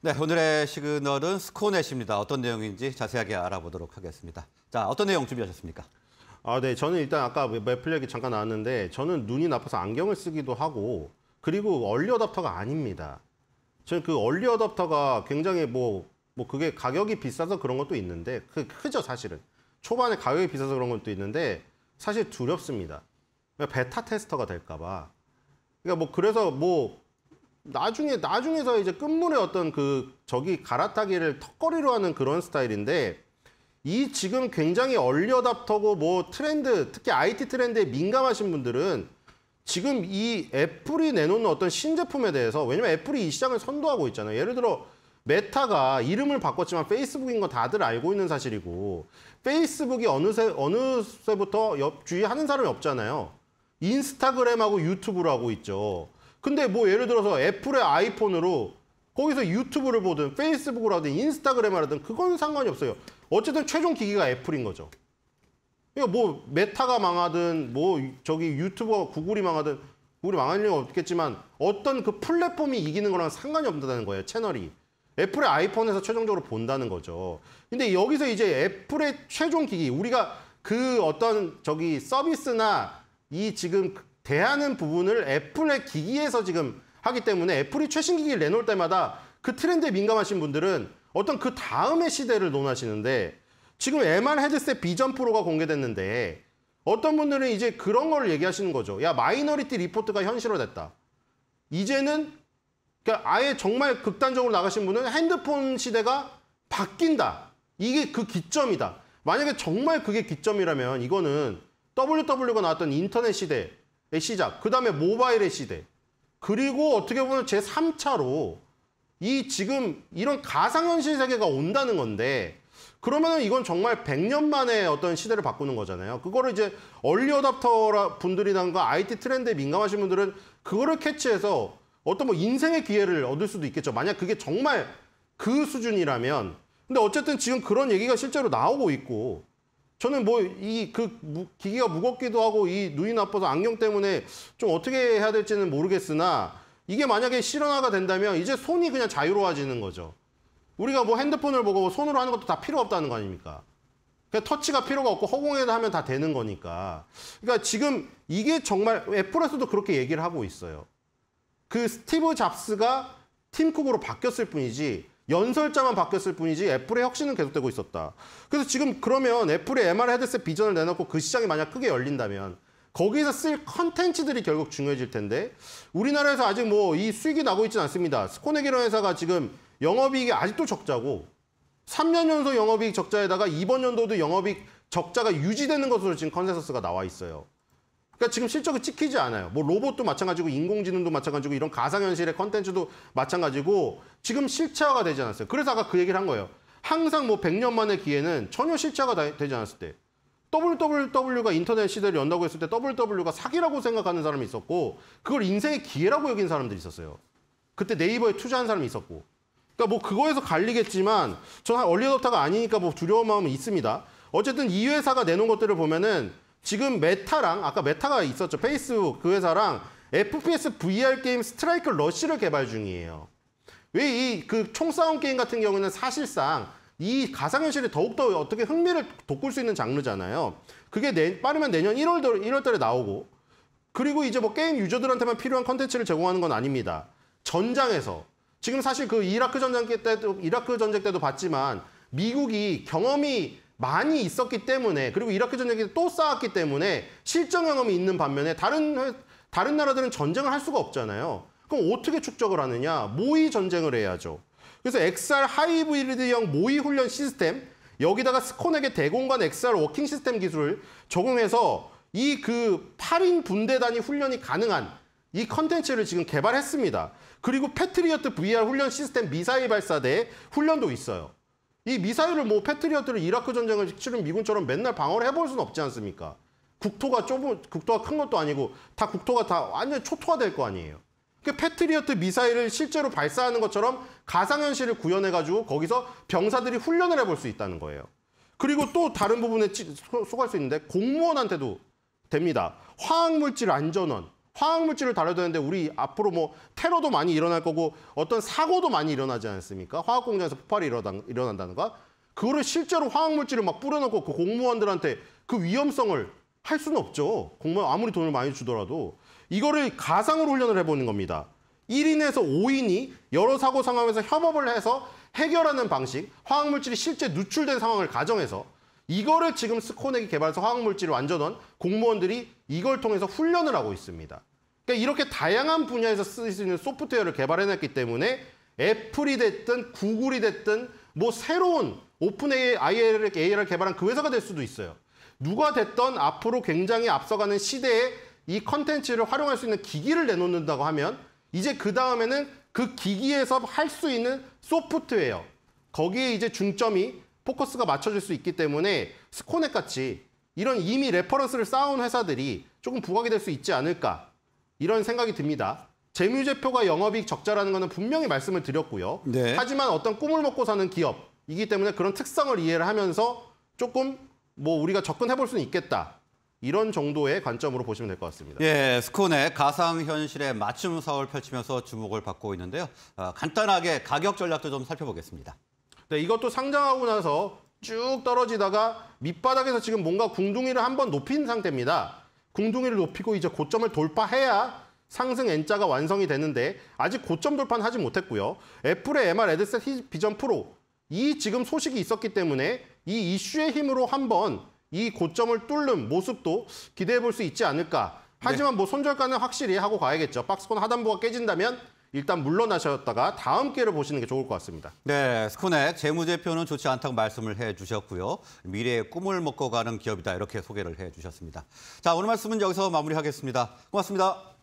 네, 오늘의 시그널은 스코넷입니다. 어떤 내용인지 자세하게 알아보도록 하겠습니다. 자, 어떤 내용 준비하셨습니까? 아, 네. 저는 일단 아까 맵플 얘기 잠깐 나왔는데 저는 눈이 나빠서 안경을 쓰기도 하고 그리고 얼리 어답터가 아닙니다. 저는 그 얼리 어답터가 굉장히 뭐, 뭐 그게 가격이 비싸서 그런 것도 있는데 그 크죠, 사실은. 초반에 가격이 비싸서 그런 것도 있는데 사실 두렵습니다. 그러니까 베타 테스터가 될까 봐. 그러니까 뭐 그래서 뭐 나중에 나중에서 이제 끝물의 어떤 그 저기 갈아타기를 턱걸이로 하는 그런 스타일인데 이 지금 굉장히 얼리어답터고 뭐 트렌드 특히 IT 트렌드에 민감하신 분들은 지금 이 애플이 내놓는 어떤 신제품에 대해서 왜냐면 애플이 이 시장을 선도하고 있잖아요. 예를 들어 메타가 이름을 바꿨지만 페이스북인 거 다들 알고 있는 사실이고 페이스북이 어느새 어느새부터 주위 하는 사람이 없잖아요. 인스타그램하고 유튜브를 하고 있죠. 근데 뭐 예를 들어서 애플의 아이폰으로 거기서 유튜브를 보든 페이스북을 하든 인스타그램 을 하든 그건 상관이 없어요. 어쨌든 최종 기기가 애플인 거죠. 이거 그러니까 뭐 메타가 망하든 뭐 저기 유튜버 구글이 망하든 구글이 망할 일은 없겠지만 어떤 그 플랫폼이 이기는 거랑 상관이 없다는 거예요. 채널이. 애플의 아이폰에서 최종적으로 본다는 거죠. 근데 여기서 이제 애플의 최종 기기 우리가 그 어떤 저기 서비스나 이 지금 대하는 부분을 애플의 기기에서 지금 하기 때문에 애플이 최신 기기를 내놓을 때마다 그 트렌드에 민감하신 분들은 어떤 그 다음의 시대를 논하시는데 지금 M1 헤드셋 비전 프로가 공개됐는데 어떤 분들은 이제 그런 걸 얘기하시는 거죠. 야 마이너리티 리포트가 현실화됐다. 이제는 그러니까 아예 정말 극단적으로 나가신 분은 핸드폰 시대가 바뀐다. 이게 그 기점이다. 만약에 정말 그게 기점이라면 이거는 WW가 나왔던 인터넷 시대 시작, 그 다음에 모바일의 시대, 그리고 어떻게 보면 제3차로 이 지금 이런 가상현실 세계가 온다는 건데 그러면은 이건 정말 100년 만에 어떤 시대를 바꾸는 거잖아요. 그거를 이제 얼리 어답터 분들이랑가 IT 트렌드에 민감하신 분들은 그거를 캐치해서 어떤 뭐 인생의 기회를 얻을 수도 있겠죠. 만약 그게 정말 그 수준이라면. 근데 어쨌든 지금 그런 얘기가 실제로 나오고 있고 저는 뭐 이 그 기기가 무겁기도 하고 이 눈이 나빠서 안경 때문에 좀 어떻게 해야 될지는 모르겠으나 이게 만약에 실현화가 된다면 이제 손이 그냥 자유로워지는 거죠. 우리가 뭐 핸드폰을 보고 뭐 손으로 하는 것도 다 필요 없다는 거 아닙니까? 그냥 그러니까 터치가 필요가 없고 허공에다 하면 다 되는 거니까. 그러니까 지금 이게 정말 애플에서도 그렇게 얘기를 하고 있어요. 그 스티브 잡스가 팀쿡으로 바뀌었을 뿐이지 연설자만 바뀌었을 뿐이지 애플의 혁신은 계속되고 있었다. 그래서 지금 그러면 애플이 MR 헤드셋 비전을 내놓고 그 시장이 만약 크게 열린다면 거기에서 쓸 컨텐츠들이 결국 중요해질 텐데 우리나라에서 아직 뭐 이 수익이 나고 있지는 않습니다. 스코네기런 회사가 지금 영업이익이 아직도 적자고 3년 연속 영업이익 적자에다가 이번 연도도 영업이익 적자가 유지되는 것으로 지금 컨센서스가 나와 있어요. 그러니까 지금 실적이 찍히지 않아요. 뭐 로봇도 마찬가지고 인공지능도 마찬가지고 이런 가상현실의 컨텐츠도 마찬가지고 지금 실체화가 되지 않았어요. 그래서 아까 그 얘기를 한 거예요. 항상 뭐 100년 만의 기회는 전혀 실체화가 되지 않았을 때 WWW가 인터넷 시대를 연다고 했을 때 WWW가 사기라고 생각하는 사람이 있었고 그걸 인생의 기회라고 여긴 사람들이 있었어요. 그때 네이버에 투자한 사람이 있었고 그러니까 뭐 그거에서 갈리겠지만 저는 얼리어답터가 아니니까 뭐 두려운 마음은 있습니다. 어쨌든 이 회사가 내놓은 것들을 보면은 지금 메타랑 아까 메타가 있었죠. 페이스북 그 회사랑 FPS VR 게임 스트라이크 러쉬를 개발 중이에요. 왜 이 그 총싸움 게임 같은 경우는 에 사실상 이 가상현실이 더욱더 어떻게 흥미를 돋굴 수 있는 장르잖아요. 그게 내, 빠르면 내년 1월, 1월 달에 나오고 그리고 이제 뭐 게임 유저들한테만 필요한 컨텐츠를 제공하는 건 아닙니다. 전장에서 지금 사실 그 이라크 전쟁 때도 이라크 전쟁 때도 봤지만 미국이 경험이 많이 있었기 때문에 그리고 이라크 전쟁이 또 쌓았기 때문에 실전 경험이 있는 반면에 다른 다른 나라들은 전쟁을 할 수가 없잖아요. 그럼 어떻게 축적을 하느냐? 모의 전쟁을 해야죠. 그래서 XR 하이브리드형 모의 훈련 시스템 여기다가 스콘에게 대공관 XR 워킹 시스템 기술을 적용해서 이 그 8인 분대 단위 훈련이 가능한 이 컨텐츠를 지금 개발했습니다. 그리고 패트리어트 VR 훈련 시스템 미사일 발사대 훈련도 있어요. 이 미사일을 뭐 패트리어트를 이라크 전쟁을 치른 미군처럼 맨날 방어를 해볼 수는 없지 않습니까? 국토가 좁은 국토가 큰 것도 아니고 다 국토가 다 완전 초토화될 거 아니에요. 그 패트리어트 미사일을 실제로 발사하는 것처럼 가상현실을 구현해가지고 거기서 병사들이 훈련을 해볼 수 있다는 거예요. 그리고 또 다른 부분에 찌, 소, 속할 수 있는데 공무원한테도 됩니다. 화학물질 안전원, 화학물질을 다뤄두는데 우리 앞으로 뭐 테러도 많이 일어날 거고 어떤 사고도 많이 일어나지 않습니까? 화학 공장에서 폭발이 일어난, 일어난다는가? 그거를 실제로 화학물질을 막 뿌려놓고 그 공무원들한테 그 위험성을 할 수는 없죠. 공무원 아무리 돈을 많이 주더라도 이거를 가상으로 훈련을 해보는 겁니다. 1인에서 5인이 여러 사고 상황에서 협업을 해서 해결하는 방식, 화학물질이 실제 누출된 상황을 가정해서 이거를 지금 스코넥이 개발해서 화학물질을 완전한 공무원들이 이걸 통해서 훈련을 하고 있습니다. 그러니까 이렇게 다양한 분야에서 쓸 수 있는 소프트웨어를 개발해냈기 때문에 애플이 됐든 구글이 됐든 뭐 새로운 오픈 AI를, 개발한 그 회사가 될 수도 있어요. 누가 됐든 앞으로 굉장히 앞서가는 시대에 이 컨텐츠를 활용할 수 있는 기기를 내놓는다고 하면 이제 그 다음에는 그 기기에서 할 수 있는 소프트웨어 거기에 이제 중점이 포커스가 맞춰질 수 있기 때문에 스코넷 같이 이런 이미 레퍼런스를 쌓아온 회사들이 조금 부각이 될 수 있지 않을까 이런 생각이 듭니다. 재무제표가 영업이익 적자라는 것은 분명히 말씀을 드렸고요. 네. 하지만 어떤 꿈을 먹고 사는 기업이기 때문에 그런 특성을 이해를 하면서 조금 뭐 우리가 접근해 볼 수는 있겠다. 이런 정도의 관점으로 보시면 될 것 같습니다. 예, 스콘의 가상현실의 맞춤 사업을 펼치면서 주목을 받고 있는데요. 어, 간단하게 가격 전략도 좀 살펴보겠습니다. 네, 이것도 상장하고 나서 쭉 떨어지다가 밑바닥에서 지금 뭔가 궁둥이를 한번 높인 상태입니다. 궁둥이를 높이고 이제 고점을 돌파해야 상승 N자가 완성이 되는데 아직 고점 돌파는 하지 못했고요. 애플의 MR 헤드셋 비전 프로 이 지금 소식이 있었기 때문에 이 이슈의 힘으로 한번 이 고점을 뚫는 모습도 기대해 볼 수 있지 않을까. 하지만 네. 뭐 손절가는 확실히 하고 가야겠죠. 박스권 하단부가 깨진다면 일단 물러나셨다가 다음 기회를 보시는 게 좋을 것 같습니다. 네, 스코넥 재무제표는 좋지 않다고 말씀을 해주셨고요. 미래의 꿈을 먹고 가는 기업이다 이렇게 소개를 해주셨습니다. 자, 오늘 말씀은 여기서 마무리하겠습니다. 고맙습니다.